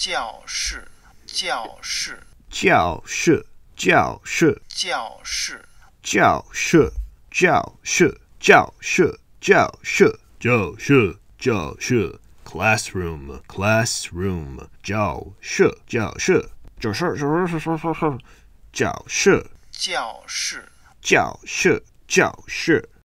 教室，教室，教室，教室，教室，教室，教室，教室，教室，教室，教室，classroom，classroom，教室，教室，教室，教室，教室，教室，教室。